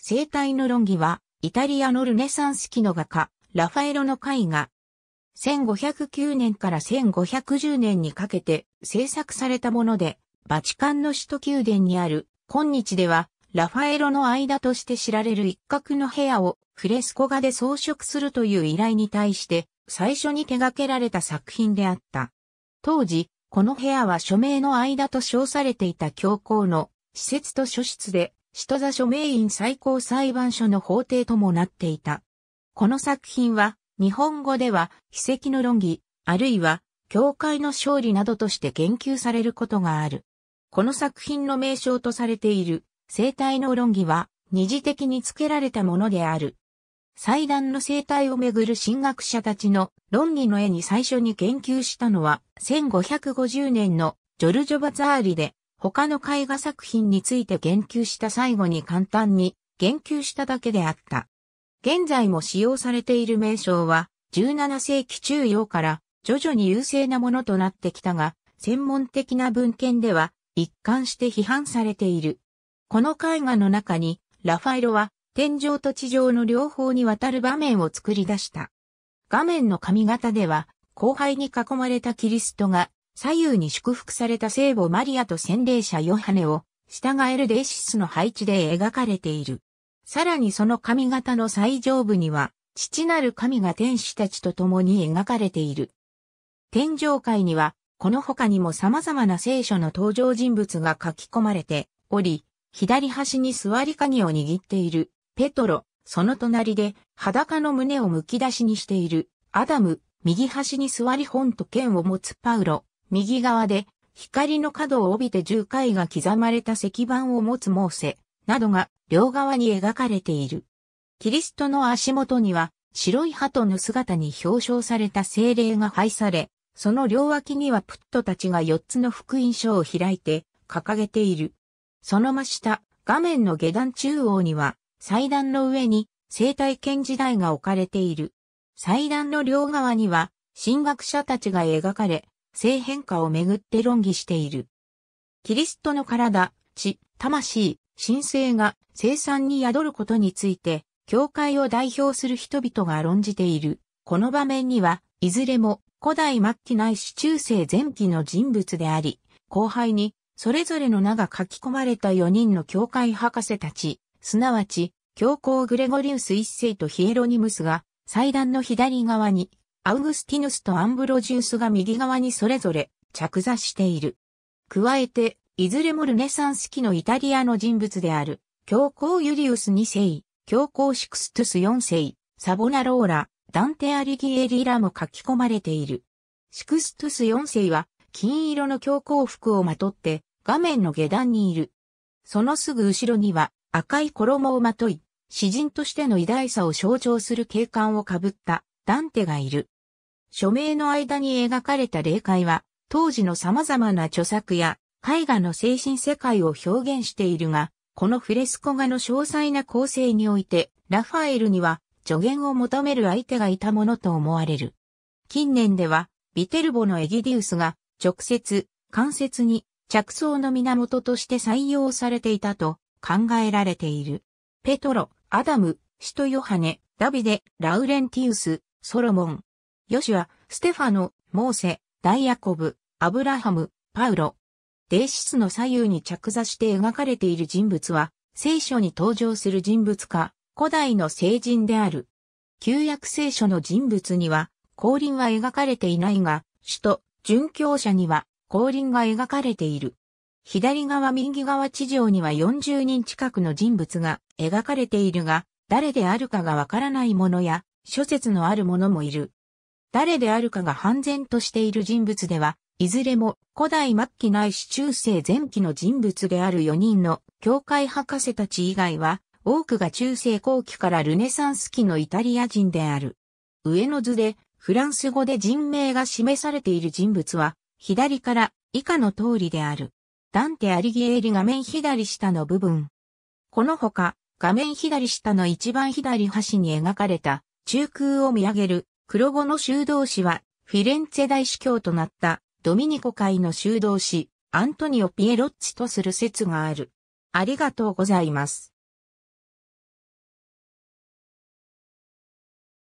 生態の論議は、イタリアのルネサンス期の画家、ラファエロの絵画。1509年から1510年にかけて制作されたもので、バチカンの首都宮殿にある、今日では、ラファエロの間として知られる一角の部屋をフレスコ画で装飾するという依頼に対して、最初に手掛けられた作品であった。当時、この部屋は署名の間と称されていた教皇の施設と書室で、人座署名院最高裁判所の法廷ともなっていた。この作品は、日本語では、秘跡の論議、あるいは、教会の勝利などとして言及されることがある。この作品の名称とされている、生体の論議は、二次的に付けられたものである。祭壇の生態をめぐる神学者たちの論議の絵に最初に言及したのは1550年のジョルジョ・バザーリで他の絵画作品について言及した最後に簡単に言及しただけであった。現在も使用されている名称は、17世紀中央から徐々に優勢なものとなってきたが、専門的な文献では一貫して批判されている。この絵画の中に、ラファエロは天井と地上の両方にわたる場面を作り出した。画面の髪型では、後輩に囲まれたキリストが左右に祝福された聖母マリアと洗礼者ヨハネを従えるデシスの配置で描かれている。さらにその髪型の最上部には、父なる神が天使たちと共に描かれている。天上界には、この他にも様々な聖書の登場人物が書き込まれており、左端に座り鍵を握っているペトロ、その隣で裸の胸をむき出しにしているアダム、右端に座り本と剣を持つパウロ、右側で、光の角を帯びて十回が刻まれた石板を持つモーセ、などが両側に描かれている。キリストの足元には、白い鳩の姿に表彰された精霊が配され、その両脇にはプットたちが四つの福音書を開いて掲げている。その真下、画面の下段中央には、祭壇の上に生体剣時代が置かれている。祭壇の両側には、神学者たちが描かれ、性変化をめぐって論議している。キリストの体、血、魂、神聖が生産に宿ることについて、教会を代表する人々が論じている。この場面には、いずれも古代末期内いし中世前期の人物であり、後輩にそれぞれの名が書き込まれた4人の教会博士たち、すなわち、教皇グレゴリウス一世とヒエロニムスが、祭壇の左側にアウグスティヌスとアンブロジウスが右側にそれぞれ着座している。加えて、いずれもルネサンス期のイタリアの人物である、教皇ユリウス2世、教皇シクストゥス4世、サボナローラ、ダンテ・アリギエリラも書き込まれている。シクストゥス4世は、金色の教皇服をまとって、画面の下段にいる。そのすぐ後ろには、赤い衣をまとい、詩人としての偉大さを象徴する景観をかぶった、ダンテがいる。署名の間に描かれた霊界は、当時の様々な著作や絵画の精神世界を表現しているが、このフレスコ画の詳細な構成において、ラファエルには助言を求める相手がいたものと思われる。近年では、ビテルボのエギディウスが直接、間接に着想の源として採用されていたと考えられている。ペトロ、アダム、シトヨハネ、ダビデ、ラウレンティウス、ソロモン、ヨシュア、ステファノ、モーセ、ダイヤコブ、アブラハム、パウロ。デイシスの左右に着座して描かれている人物は、聖書に登場する人物か、古代の聖人である。旧約聖書の人物には、降臨は描かれていないが、首都、殉教者には、降臨が描かれている。左側右側地上には40人近くの人物が描かれているが、誰であるかがわからないものや、諸説のあるものもいる。誰であるかが判然としている人物では、いずれも古代末期ないし中世前期の人物である4人の教会博士たち以外は、多くが中世後期からルネサンス期のイタリア人である。上の図で、フランス語で人名が示されている人物は、左から以下の通りである。ダンテ・アリギエーリ画面左下の部分。このほか、画面左下の一番左端に描かれた、中空を見上げる黒語の修道士は、フィレンツェ大司教となったドミニコ会の修道士、アントニオ・ピエロッチとする説がある。ありがとうございます。